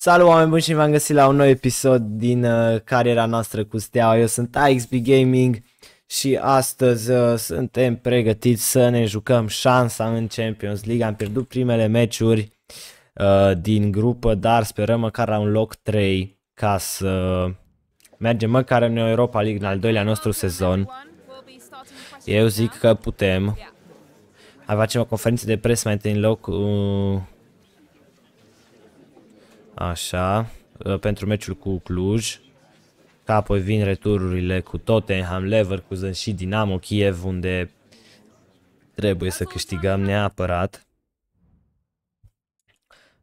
Salut oameni buni și v-am găsit la un nou episod din uh, cariera noastră cu Steaua. Eu sunt AXB Gaming și astăzi uh, suntem pregătiți să ne jucăm șansa în Champions League. Am pierdut primele meciuri uh, din grupă, dar sperăm măcar la un loc 3 ca să mergem măcar în Europa League în al doilea nostru sezon. Eu zic că putem. Mai facem o conferință de presă mai întâi în loc... Uh, Așa, ă, pentru meciul cu Cluj. Ca apoi vin retururile cu Tottenham, Leverkusen și Dinamo Kiev, unde trebuie să câștigăm neapărat.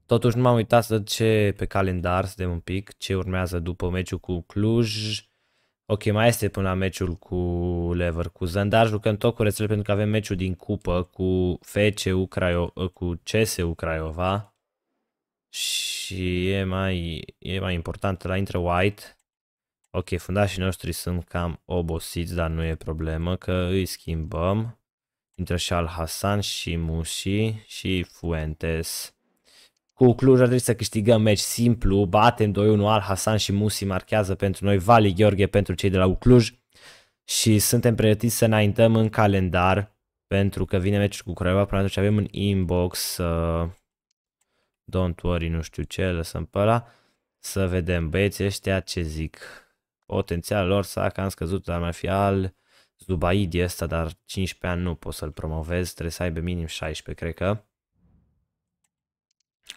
Totuși nu m-am uitat să ce pe calendar, dăm un pic, ce urmează după meciul cu Cluj. Ok, mai este până la meciul cu Leverkusen, dar jucăm tot cu rețele pentru că avem meciul din cupă cu FCU Craio- cu CSU Craiova și e mai, e mai important, la intră White. Ok, fundașii noștri sunt cam obosiți, dar nu e problemă că îi schimbăm. Intră și Al Hassan și Mushi și Fuentes. Cu Cluj ar trebui să câștigăm meci simplu, batem 2-1 Al Hassan și Musi marchează pentru noi, Vali Gheorghe pentru cei de la Ucluj și suntem pregătiți să înaintăm în calendar pentru că vine meciul cu Craiova, pentru că avem în inbox uh, don't worry, nu știu ce, lăsăm pe ăla. Să vedem băieții ăștia ce zic. Potențialul lor s-a cam scăzut, dar mai fi al Zubaidi ăsta, dar 15 ani nu poți să-l promovezi, trebuie să aibă minim 16, cred că.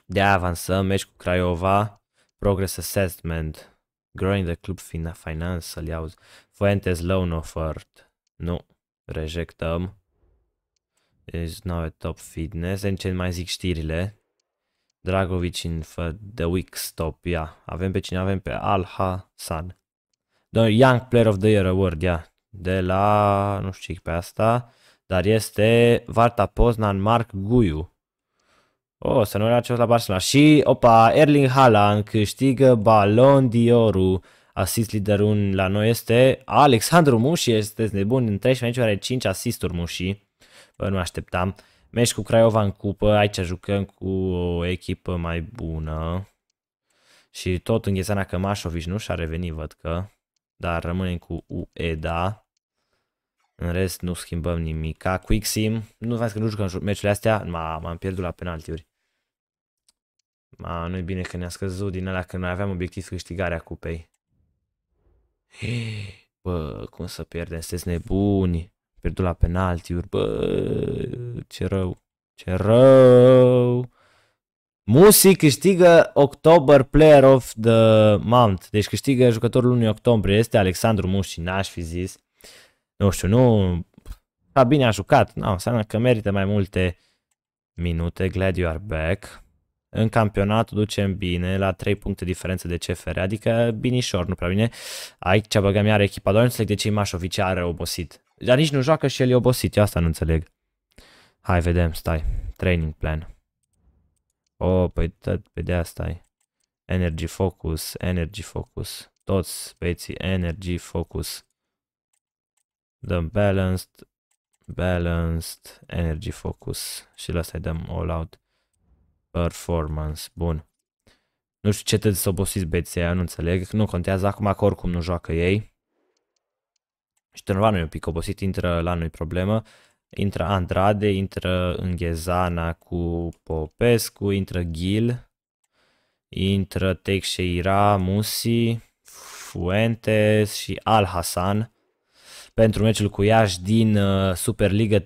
De aia avansăm, meci cu Craiova, Progress Assessment, Growing the Club Finance, să-l iau. Fuentes Loan Offered, nu, rejectăm. Is now a top fitness, în ce mai zic știrile. Dragovic in the week stop, ia. Yeah. Avem pe cine? Avem pe Al Hassan. The Young Player of the Year Award, ia. Yeah. De la, nu știu ce pe asta, dar este Varta Poznan Mark Guiu. Oh, să nu era ceva la Barcelona. Și, opa, Erling Haaland câștigă Balon Dioru. Asist liderul 1 la noi este Alexandru Muși, este nebun în 13 meciuri, are 5 asisturi Muși. Bă, nu așteptam. Mergi cu Craiova în cupă, aici jucăm cu o echipă mai bună. Și tot înghețana că Mașovici nu și-a revenit, văd că. Dar rămânem cu UEDA. În rest nu schimbăm nimic. Ca Quick Sim, nu vezi că nu jucăm meciurile astea, m-am pierdut la penaltiuri. Ma, nu-i bine că ne-a scăzut din alea că noi aveam obiectiv câștigarea cupei. Bă, cum să pierdem? Sunteți nebuni! pierdut la penaltiuri, bă, ce rău, ce rău. Musi câștigă October Player of the Month, deci câștigă jucătorul lunii octombrie, este Alexandru Musi, n-aș fi zis. Nu știu, nu, a bine a jucat, nu, înseamnă că merită mai multe minute, glad you are back. În campionat ducem bine, la 3 puncte diferență de CFR, adică binișor, nu prea bine. Aici a băgat iar echipa de deci Imașovici are obosit. Dar nici nu joacă și el e obosit, eu asta nu înțeleg. Hai, vedem, stai. Training plan. Oh, păi pe păi de asta e. Energy focus, energy focus. Toți băieții, energy focus. Dăm balanced, balanced, energy focus. Și la asta îi dăm all out. Performance, bun. Nu știu ce te obosiți băieții aia, nu înțeleg. Nu contează acum că oricum nu joacă ei. Ștenovan e un pic obosit, intră la noi problemă, intră Andrade, intră Înghezana cu Popescu, intră Gil, intră Teixeira, Musi, Fuentes și Al Hasan pentru meciul cu Iași din uh, Superliga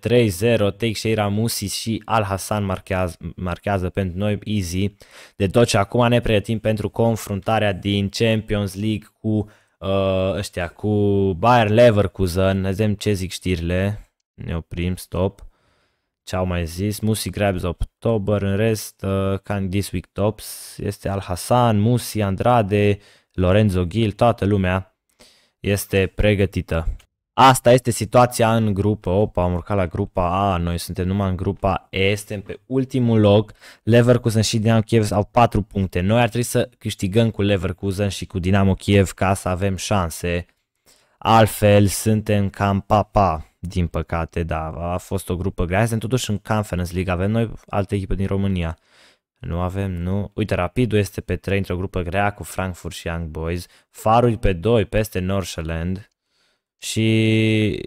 3-0. Teixeira Musi și Al Hassan marchează, marchează pentru noi easy. De tot ce acum ne pregătim pentru confruntarea din Champions League cu uh, ăștia, cu Bayer Leverkusen, ne zicem ce zic știrile, ne oprim, stop, ce au mai zis, Musi grabs October, în rest, uh, can this week tops, este Al Hasan, Musi, Andrade, Lorenzo Gil, toată lumea este pregătită. Asta este situația în grupă. Opa, am urcat la grupa A, noi suntem numai în grupa E, suntem pe ultimul loc. Leverkusen și Dinamo Kiev au 4 puncte. Noi ar trebui să câștigăm cu Leverkusen și cu Dinamo Kiev ca să avem șanse. Altfel suntem cam papa, din păcate, da, a fost o grupă grea. Suntem totuși în Conference League, avem noi alte echipe din România. Nu avem, nu. Uite, Rapidul este pe 3 într-o grupă grea cu Frankfurt și Young Boys. Farul pe 2 peste Norseland. Și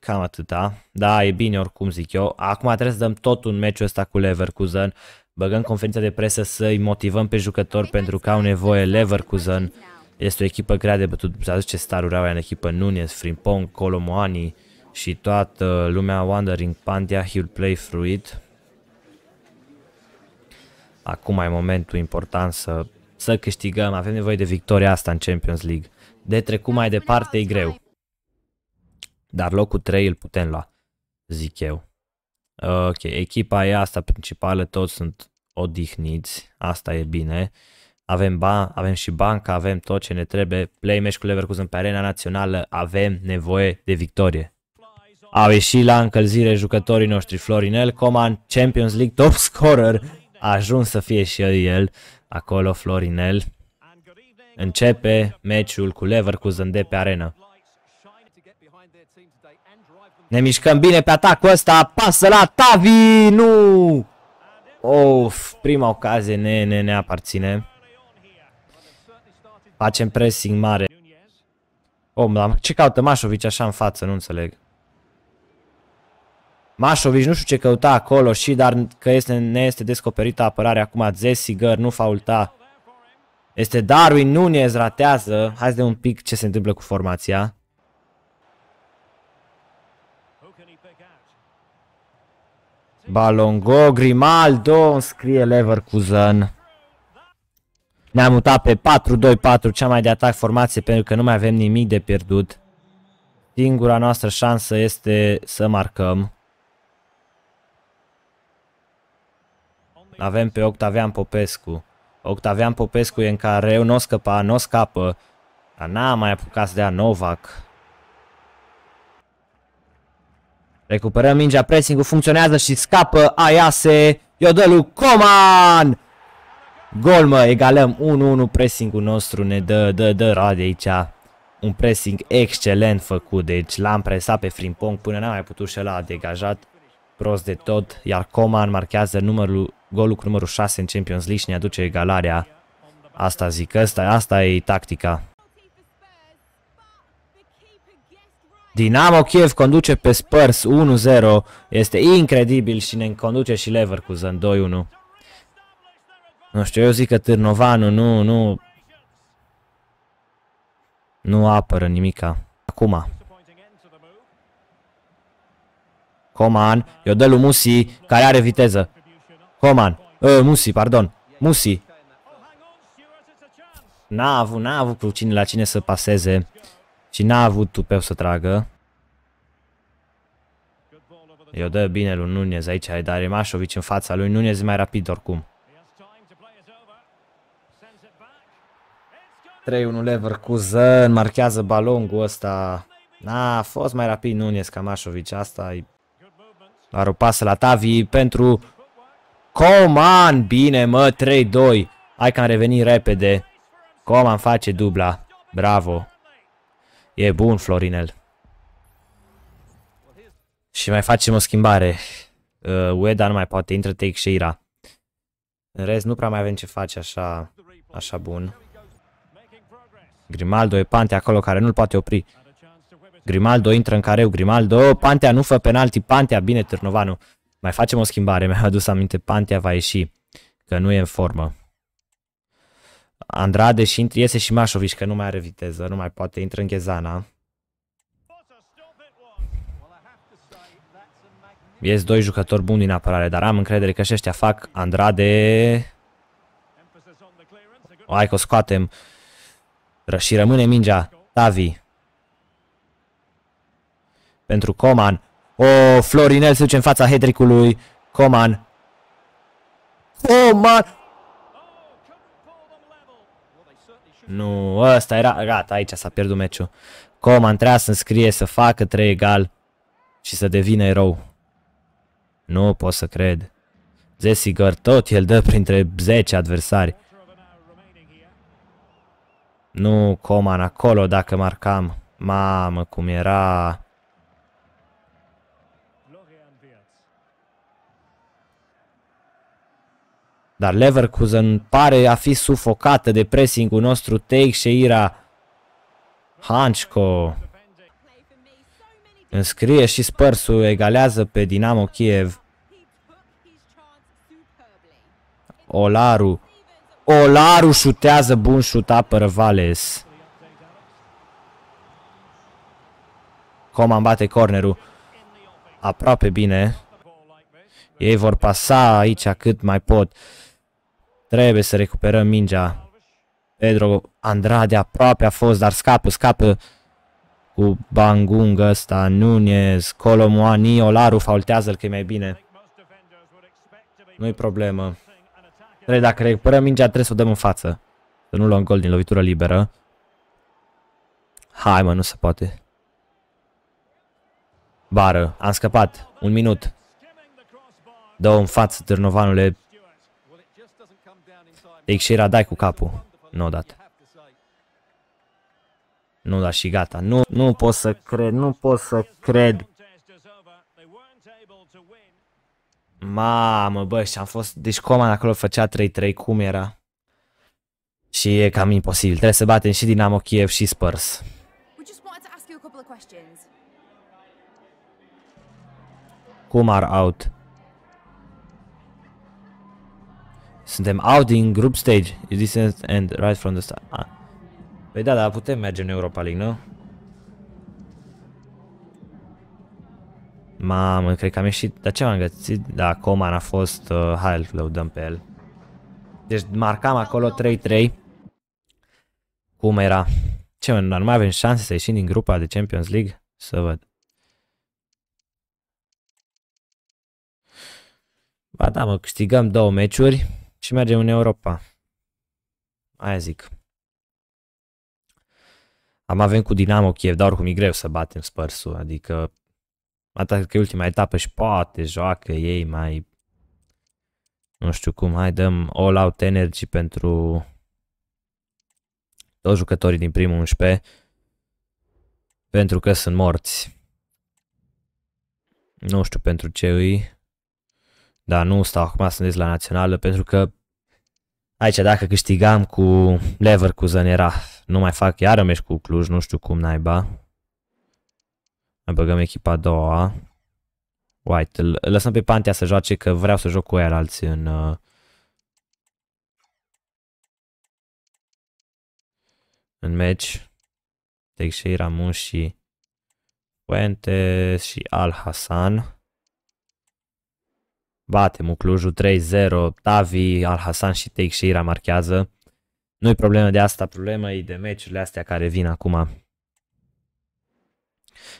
cam atâta. Da? da, e bine oricum zic eu. Acum trebuie să dăm tot un meciul ăsta cu Leverkusen. Băgăm conferința de presă să-i motivăm pe jucători pentru că au nevoie Leverkusen. Este o echipă grea de bătut. Să aduce staruri în echipă. Nunes, Frimpong, Colomoani și toată lumea Wandering Pandia. He'll play fluid. Acum e momentul important să, să câștigăm. Avem nevoie de victoria asta în Champions League. De trecut mai departe e greu. Dar locul 3 îl putem lua, zic eu. Ok, echipa e asta principală, toți sunt odihniți, asta e bine. Avem, ba, avem și banca, avem tot ce ne trebuie. Play match cu Leverkusen pe arena națională, avem nevoie de victorie. Au ieșit la încălzire jucătorii noștri, Florinel Coman, Champions League top scorer, a ajuns să fie și el acolo, Florinel. Începe meciul cu Leverkusen de pe arenă. Ne mișcăm bine pe atacul ăsta. Pasă la Tavi. Nu! Of, prima ocazie ne, ne, ne aparține. Facem pressing mare. Om, la, ce caută Mașovic așa în față? Nu înțeleg. Mașovic nu știu ce căuta acolo și dar că este, ne este descoperită apărarea acum. Zesiger nu faulta. Este Darwin Nunez, ratează. Hai să de un pic ce se întâmplă cu formația. Balongo, Grimaldo, scrie Leverkusen. Ne-am mutat pe 4-2-4, cea mai de atac formație, pentru că nu mai avem nimic de pierdut. Singura noastră șansă este să marcăm. Avem pe Octavian Popescu. Octavian Popescu e în care nu o scăpa, nu o scapă. Dar n-a mai apucat să dea Novak. Recuperăm mingea, pressing-ul funcționează și scapă Ayase Eu Coman! Gol mă, egalăm 1-1 pressing-ul nostru ne dă, dă, dă rade aici. Un pressing excelent făcut, deci l-am presat pe Frimpong până n-a mai putut și ăla a degajat prost de tot, iar Coman marchează numărul, golul cu numărul 6 în Champions League și ne aduce egalarea. Asta zic, asta, asta e tactica. Dinamo Kiev conduce pe Spurs 1-0, este incredibil și ne conduce și Leverkusen 2-1. Nu știu, eu zic că Târnovanu nu, nu, nu apără nimica. Acum. Coman, eu dă lui Musi, care are viteză. Coman, uh, Musi, pardon, Musi. N-a avut, n-a avut cu cine la cine să paseze. Și n-a avut tupeu să tragă. Eu dă bine lui Nunez aici, dar Rimașovic în fața lui. Nunez mai rapid oricum. 3-1 Leverkusen, marchează balongul ăsta. A, a fost mai rapid Nunez ca Mașovici, asta e... Doar o pasă la Tavi pentru Coman, bine mă, 3-2. Hai că am revenit repede. Coman face dubla, bravo. E bun, Florinel. Și mai facem o schimbare. Uh, Ueda nu mai poate, intră Take Sheira. În rest, nu prea mai avem ce face așa, așa bun. Grimaldo e Pantea acolo care nu-l poate opri. Grimaldo intră în careu, Grimaldo, Pantea nu fă penalti, Pantea, bine Târnovanu. Mai facem o schimbare, mi-a adus aminte, Pantea va ieși, că nu e în formă. Andrade și iese și Mașoviș că nu mai are viteză, nu mai poate, intră în Ghezana. Ies doi jucători buni din apărare, dar am încredere că și ăștia fac Andrade. O, hai că o scoatem. Și rămâne mingea. Tavi. Pentru Coman. O, Florinel se duce în fața hedricului. Coman. Coman! Nu, ăsta era, gata, aici s-a pierdut meciul. Coman trebuia să scrie, să facă 3 egal și să devină erou. Nu pot să cred. Zesigăr tot el dă printre 10 adversari. Nu, Coman acolo dacă marcam. Mamă, cum era... Dar Leverkusen pare a fi sufocată de pressingul nostru Take Ira Hanchko. Înscrie și Spursul egalează pe Dinamo Kiev. Olaru. Olaru șutează, bun șut, apără Vales. Coman bate cornerul. Aproape bine. Ei vor pasa aici cât mai pot. Trebuie să recuperăm mingea. Pedro Andrade aproape a fost, dar scapă, scapă cu Bangung ăsta, Nunez, Colomuani, Olaru, faultează-l că e mai bine. Nu-i problemă. Trebuie, dacă recuperăm mingea, trebuie să o dăm în față. Să nu luăm gol din lovitură liberă. Hai mă, nu se poate. Bară, am scăpat. Un minut. Dă-o în față, Târnovanule. Deci și era dai cu capul. Nu dat. Nu da și gata. Nu, nu pot să cred, nu pot să cred. Mamă, bă, și am fost... Deci Coman acolo făcea 3-3, cum era? Și e cam imposibil. Trebuie să batem și Dinamo Kiev și Spurs. Cum ar out. Suntem out din group stage. Is this and right from the start. Ah. Păi da, dar putem merge în Europa League, nu? Mamă, cred că am ieșit... Dar ce am găsit? Da, Coman a fost... Uh, hai, îl dăm pe el. Deci marcam acolo 3-3. Cum era? Ce, mă, nu mai avem șanse să ieșim din grupa de Champions League? Să văd. Ba da, mă, câștigăm două meciuri și mergem în Europa. Aia zic. Am avem cu Dinamo Kiev, dar oricum e greu să batem spărsul, adică atât că e ultima etapă și poate joacă ei mai nu știu cum, hai dăm all out energy pentru toți jucătorii din primul 11 pentru că sunt morți. Nu știu pentru ce îi. Dar nu stau acum să la națională pentru că aici dacă câștigam cu Leverkusen era nu mai fac iar cu Cluj, nu știu cum naiba. Mai băgăm echipa a doua. White, îl lăsăm pe Pantea să joace că vreau să joc cu el alții în... Uh, în meci. Teixeira, Mushi, Fuentes și Al Hassan. Batem Clujul 3-0, Tavi, Al-Hasan și Teixeira marchează. Nu-i problemă de asta, problema e de meciurile astea care vin acum.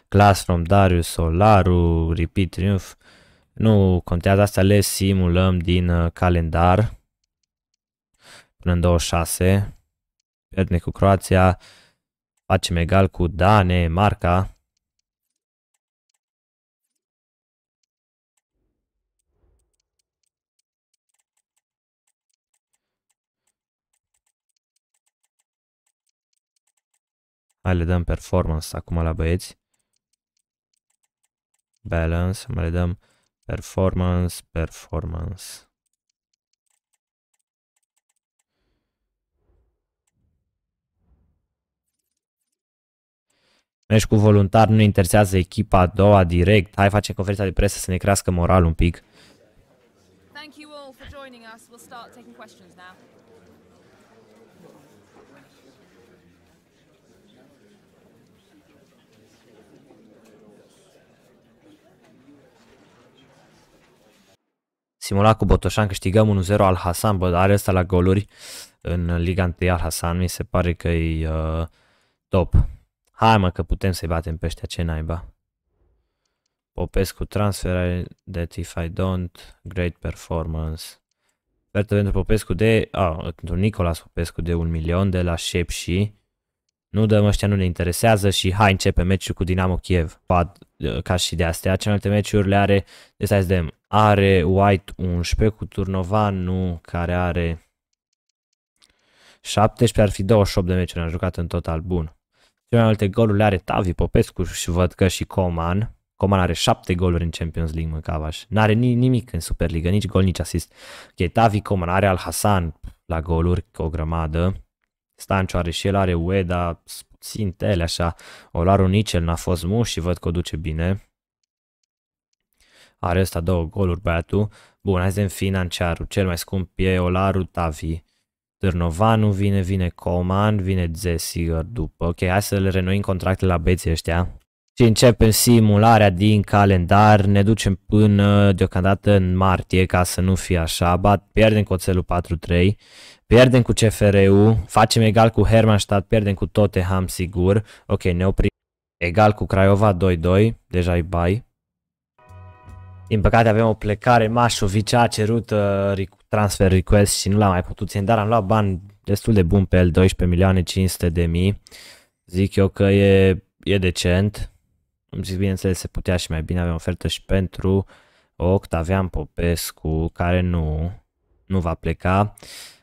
Class from Darius, Solaru, Repeat Triumph. Nu contează, asta le simulăm din uh, calendar până în 26. Pierde cu Croația, facem egal cu Danemarca. Hai le dăm performance acum la băieți. Balance, mai le dăm performance, performance. Mergi cu voluntar, nu interesează echipa a doua direct. Hai face conferința de presă să ne crească moral un pic. Thank you all for joining us. We'll start taking questions now. simulat cu Botoșan, câștigăm 1-0 al Hasan, bă, are ăsta la goluri în Liga 1 al Hasan, mi se pare că e uh, top. Hai mă că putem să-i batem pe ăștia, ce naiba. Popescu transfer that if I don't, great performance. Ofertă pentru Popescu de, a, ah, pentru Nicolas Popescu de un milion de la Shepshi nu dăm ăștia, nu ne interesează și hai începe meciul cu Dinamo Kiev, ă, ca și de astea. Celelalte meciuri le are, de deci să vedem, are White 11 cu nu care are 17, ar fi 28 de meciuri, am jucat în total, bun. mai multe goluri le are Tavi Popescu și văd că și Coman. Coman are 7 goluri în Champions League, mă, Cavaș. N-are nimic în Superliga, nici gol, nici asist. Ok, Tavi Coman are Al Hasan la goluri, o grămadă. Stanciu are și el, are Ueda, puțin tele așa. Olaru Nicel n-a fost mult și văd că o duce bine. Are ăsta două goluri băiatul. Bun, hai să financiarul. Cel mai scump e Olaru Tavi. Târnovanu vine, vine Coman, vine Zesiger după. Ok, hai să le renoim contractele la beții ăștia. Și începem simularea din calendar, ne ducem până deocamdată în martie ca să nu fie așa, bat, pierdem coțelul pierdem cu CFR-ul, facem egal cu Hermannstadt, pierdem cu Tottenham sigur, ok, ne oprim, egal cu Craiova 2-2, deja e bai. Din păcate avem o plecare, Mașovici a cerut uh, transfer request și nu l-am mai putut ține, dar am luat bani destul de bun pe el, 12 milioane 500 de mii. Zic eu că e, e decent. Îmi zic, bineînțeles, se putea și mai bine, avem ofertă și pentru Octavian Popescu, care nu, nu va pleca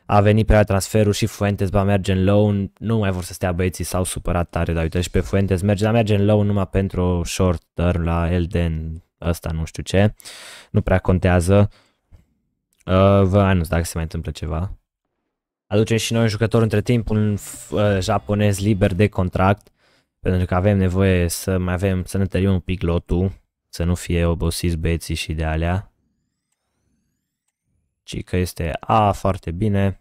a venit pe transferul și Fuentes va merge în loan, nu mai vor să stea băieții, s-au supărat tare, dar uite și pe Fuentes merge, dar merge în loan numai pentru short term la Elden, ăsta nu știu ce, nu prea contează. Uh, vă anunț dacă se mai întâmplă ceva. Aducem și noi un jucător între timp, un uh, japonez liber de contract, pentru că avem nevoie să mai avem, să ne tărim un pic lotul, să nu fie obosiți băieții și de alea ci că este A foarte bine.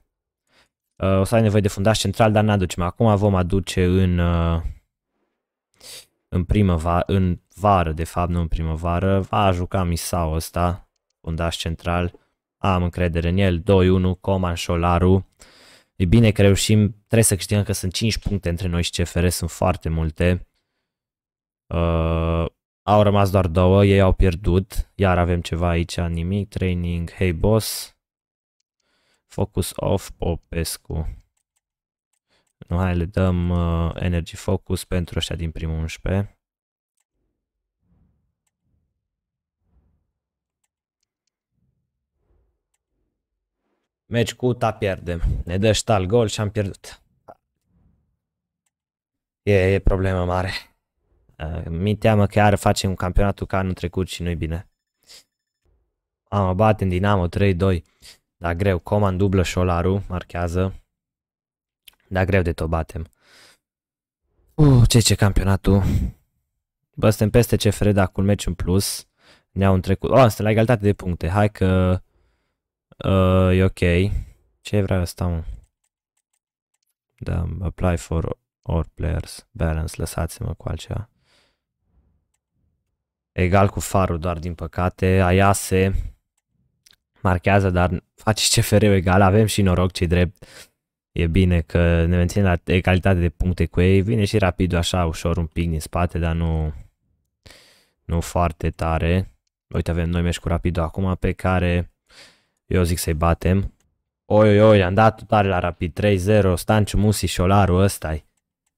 Uh, o să ai nevoie de fundaș central, dar n-aducem. Acum vom aduce în, uh, în, primăvară, în vară, de fapt, nu în primăvară. Va juca Misao ăsta, fundaș central. Am încredere în el. 2-1, Coman, Șolaru. E bine că reușim, trebuie să câștigăm că sunt 5 puncte între noi și CFR, sunt foarte multe. Uh, au rămas doar două, ei au pierdut. Iar avem ceva aici, nimic. Training, hey boss. Focus off, Popescu. Nu, hai, le dăm uh, energy focus pentru ăștia din primul 11. Meci cu ta pierdem. Ne dă ștal gol și am pierdut. E, e problemă mare. Uh, mi teamă că iară facem campionatul ca anul trecut și nu-i bine. Am bat în Dinamo 3-2. Da, greu. Coman dublă șolaru, marchează. Da, greu de tot batem. Uh, ce ce campionatul. Bă, suntem peste CFR, dar cu un meci în plus. Ne-au întrecut. Oh, suntem la egalitate de puncte. Hai că... Uh, e ok. Ce vrea asta, mă? Da, apply for all players. Balance, lăsați-mă cu altceva egal cu farul doar din păcate, aia se marchează, dar face CFR-ul egal, avem și noroc ce drept, e bine că ne menținem la egalitate de puncte cu ei, vine și rapidul așa ușor un pic din spate, dar nu, nu foarte tare. Uite, avem noi meci cu rapidul acum pe care eu zic să-i batem. Oi, oi, oi, am dat tare la rapid 3-0, Stanciu Musi și Olaru, ăsta -i.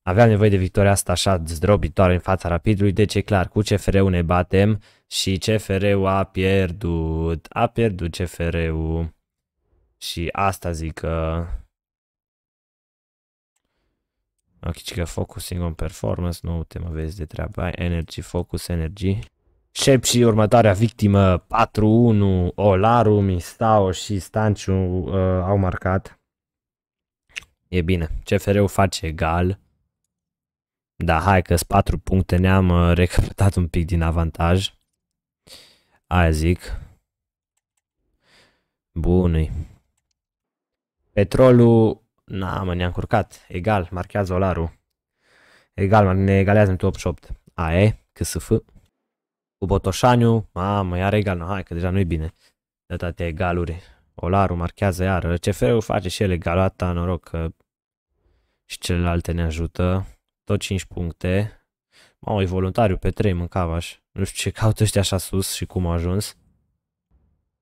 Aveam nevoie de victoria asta așa zdrobitoare în fața rapidului, deci e clar, cu CFR-ul ne batem și CFR-ul a pierdut, a pierdut CFR-ul și asta zic că... Ok, că focusing on performance, nu te mă vezi de ai energy, focus, energy. Șep și următoarea victimă, 4-1, Olaru, Mistao și Stanciu uh, au marcat. E bine, CFR-ul face egal. Da, hai că sunt 4 puncte, ne-am uh, recapătat un pic din avantaj. Aia zic. Bun. Petrolul... Na, mă, ne-am curcat. Egal, marchează olarul. Egal, ne egalează în 88. 8. A, e, că să fă. Cu Botoșaniu, mamă, iar egal, na, hai că deja nu-i bine. toate egaluri. Olarul marchează iar. CFR-ul face și el egal, noroc că și celelalte ne ajută. Tot 5 puncte. Mamă, e voluntariu pe 3 mâncavaș. Nu știu ce caută ăștia așa sus și cum a ajuns.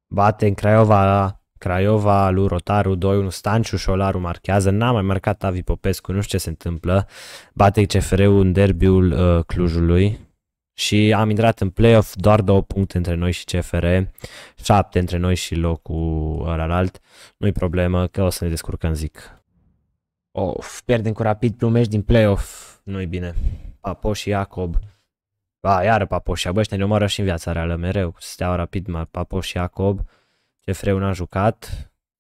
Bate în Craiova, Craiova, lui Rotaru, 2-1, Stanciu Șolaru marchează, n-a mai marcat Avi Popescu, nu știu ce se întâmplă. Bate CFR-ul în derbiul uh, Clujului și am intrat în play-off doar două puncte între noi și CFR, șapte între noi și locul alt. Nu-i problemă, că o să ne descurcăm, zic. Of, pierdem cu rapid plumești din play-off nu-i bine. Papo și Iacob. Ba, iară Papo și Iacob, ne omoară și în viața reală mereu. Steaua rapid, ma, Papo și Iacob. CFR-ul n-a jucat.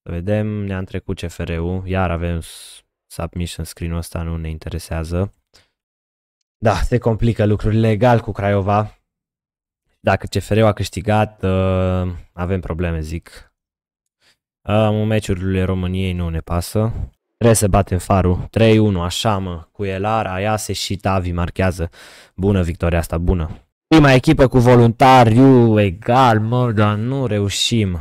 Să vedem, ne-am trecut CFR-ul. Iar avem submission screen-ul ăsta, nu ne interesează. Da, se complică lucrurile legal cu Craiova. Dacă CFR-ul a câștigat, ă, avem probleme, zic. Uh, meciurile României nu ne pasă. Trebuie să batem farul. 3-1, așa mă, cu Elar, Iase și Tavi marchează. Bună victoria asta, bună. Prima echipă cu voluntariu, egal, mă, dar nu reușim.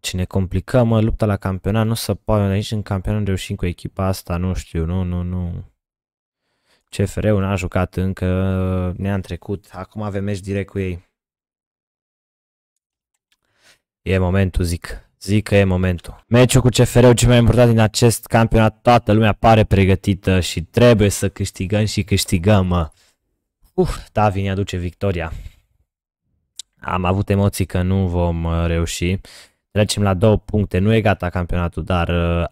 Ce ne complicăm, mă, lupta la campionat, nu se poate, aici în campionat reușim cu echipa asta, nu știu, nu, nu, nu. CFR-ul n-a jucat încă, ne-am trecut, acum avem meci direct cu ei. E momentul, zic. Zic că e momentul. Meciul cu CFR-ul cel mai important din acest campionat, toată lumea pare pregătită și trebuie să câștigăm și câștigăm. Uf, Tavi ne aduce victoria. Am avut emoții că nu vom uh, reuși. Trecem la două puncte. Nu e gata campionatul, dar uh,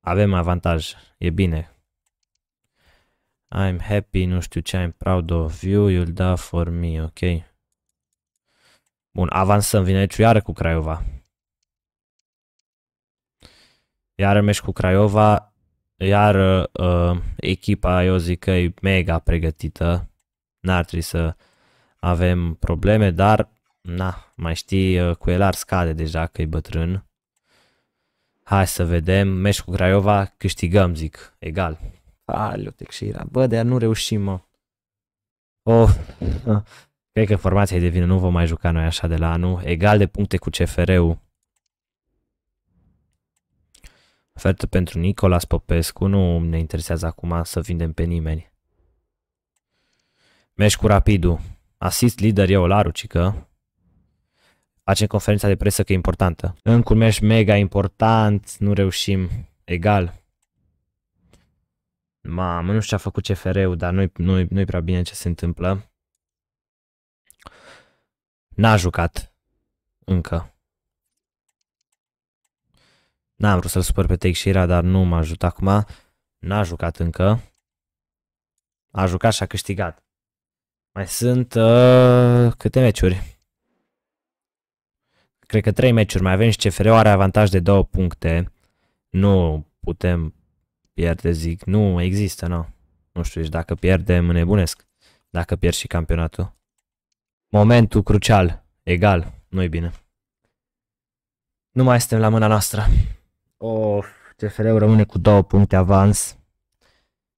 avem avantaj. E bine. I'm happy, nu știu ce, I'm proud of you, you'll da for me, ok? Bun, avansăm, vine iară cu Craiova iar mergi cu Craiova, iar uh, echipa, eu zic că e mega pregătită, n-ar trebui să avem probleme, dar na, mai știi, uh, cu el ar scade deja că e bătrân. Hai să vedem, mergi cu Craiova, câștigăm, zic, egal. Aliu, Texira, bă, de nu reușim, mă. Oh, uh, cred că formația e de vină, nu vom mai juca noi așa de la anul, egal de puncte cu CFR-ul, Ofertă pentru Nicolas Popescu, nu ne interesează acum să vindem pe nimeni. Mergi cu Rapidu. Asist lider e Olaru, cică. Facem conferința de presă că e importantă. Încă un meci mega important, nu reușim. Egal. Mamă, nu știu ce a făcut CFR-ul, dar nu-i, nu-i, nu-i prea bine ce se întâmplă. N-a jucat. Încă. N-am vrut să-l supăr pe Teixeira, dar nu m-a ajutat acum. N-a jucat încă. A jucat și a câștigat. Mai sunt uh, câte meciuri? Cred că trei meciuri. Mai avem și CFR are avantaj de două puncte. Nu putem pierde, zic. Nu există, nu. Nu știu, și deci dacă mă nebunesc. Dacă pierd și campionatul. Momentul crucial. Egal. Nu-i bine. Nu mai suntem la mâna noastră. Of, CFR-ul rămâne cu două puncte avans.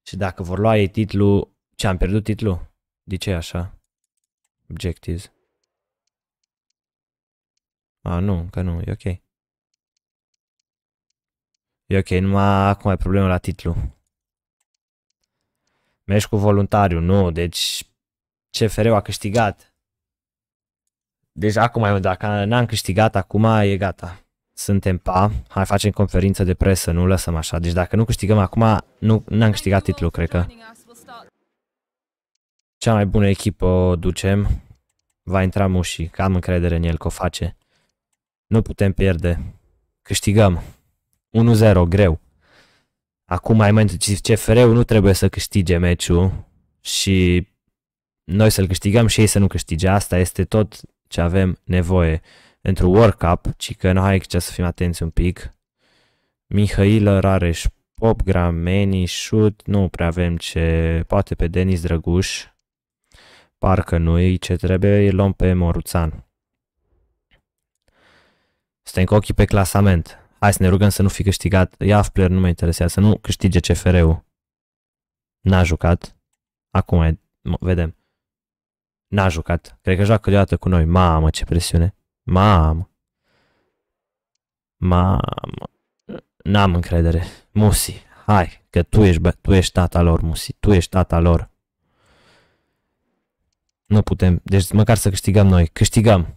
Și dacă vor lua ei titlul, ce am pierdut titlul? De ce așa? Objectives. A, nu, că nu, e ok. E ok, numai acum e problema la titlu. Mergi cu voluntariu, nu, deci CFR-ul a câștigat. Deci acum, dacă n-am câștigat acum, e gata suntem pa, hai facem conferință de presă, nu lăsăm așa. Deci dacă nu câștigăm acum, nu am câștigat titlul, cred că. Cea mai bună echipă o ducem. Va intra Mușii, că am încredere în el că o face. Nu putem pierde. Câștigăm. 1-0, greu. Acum mai mai CFR-ul nu trebuie să câștige meciul și noi să-l câștigăm și ei să nu câștige. Asta este tot ce avem nevoie pentru World Cup, ci că nu hai ce să fim atenți un pic. Mihail Rareș, Pop, Grameni, Shoot, nu prea avem ce, poate pe Denis Drăguș, parcă nu ce trebuie, îl luăm pe Moruțan. Suntem cu ochii pe clasament. Hai să ne rugăm să nu fi câștigat. Ia player nu mă interesează, să nu câștige CFR-ul. N-a jucat. Acum e, vedem. N-a jucat. Cred că joacă deodată cu noi. Mamă, ce presiune. Mamă. Mamă. N-am încredere. Musi, hai, că tu ești, bă, tu ești tata lor, Musi, tu ești tata lor. Nu putem, deci măcar să câștigăm noi, câștigăm.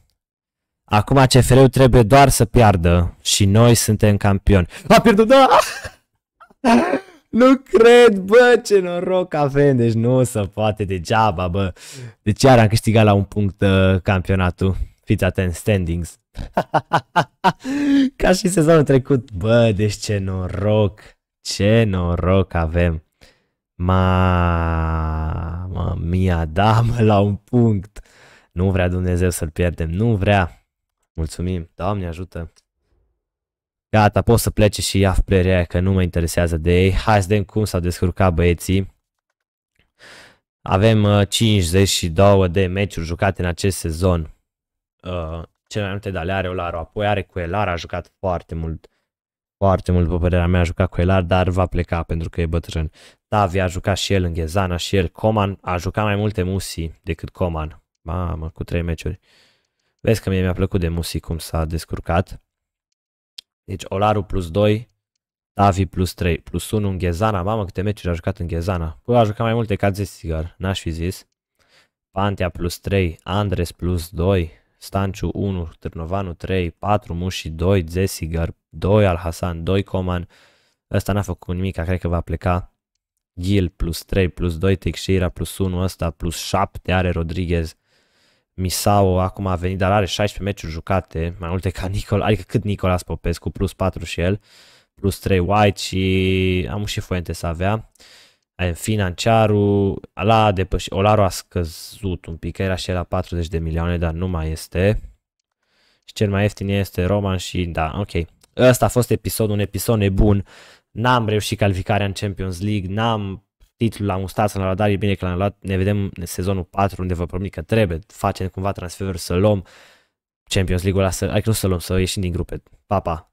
Acum CFR-ul trebuie doar să piardă și noi suntem campioni. A pierdut, da! Nu cred, bă, ce noroc avem, deci nu se poate degeaba, bă. Deci iar am câștigat la un punct uh, campionatul. Fiți atenți, standings. Ca și sezonul trecut. Bă, deci ce noroc. Ce noroc avem. Mamă mia, da mă, la un punct. Nu vrea Dumnezeu să-l pierdem. Nu vrea. Mulțumim. Doamne ajută. Gata, pot să plece și ia plerea că nu mă interesează de ei. Hai să vedem cum s-au descurcat băieții. Avem 52 uh, de meciuri jucate în acest sezon. Uh, cele mai multe dale are Olaru, apoi are Elar, a jucat foarte mult, foarte mult, după părerea mea, a jucat cu Elar, dar va pleca pentru că e bătrân. Tavi a jucat și el în Ghezana și el, Coman a jucat mai multe Musi decât Coman, mamă, cu trei meciuri. Vezi că mie mi-a plăcut de Musi cum s-a descurcat. Deci Olaru plus 2, Tavi plus 3, plus 1 în Ghezana. Mamă, câte meciuri a jucat în Ghezana. Păi a jucat mai multe ca Zesigar, n-aș fi zis. Pantea plus 3, Andres plus 2, Stanciu 1, Târnovanu 3, 4 Mușii 2, Zesigar 2, Al Hasan 2, Coman. Ăsta n-a făcut nimic, cred că va pleca. Gil plus 3 plus 2, Teixeira plus 1, ăsta plus 7 are Rodriguez. Misao acum a venit, dar are 16 meciuri jucate, mai multe ca Nicola, adică cât Nicolas Popescu, plus 4 și el, plus 3 White și am și Fuentes avea financiarul, la, a Olaru a scăzut un pic, era și el la 40 de milioane, dar nu mai este. Și cel mai ieftin este Roman și da, ok. Ăsta a fost episodul, un episod nebun. N-am reușit calificarea în Champions League, n-am titlul, la mustață la radar, e bine că l-am luat. Ne vedem în sezonul 4 unde vă promit că trebuie, facem cumva transferuri să luăm Champions League-ul ăla, să, adică nu să luăm, să ieșim din grupe. Pa, pa!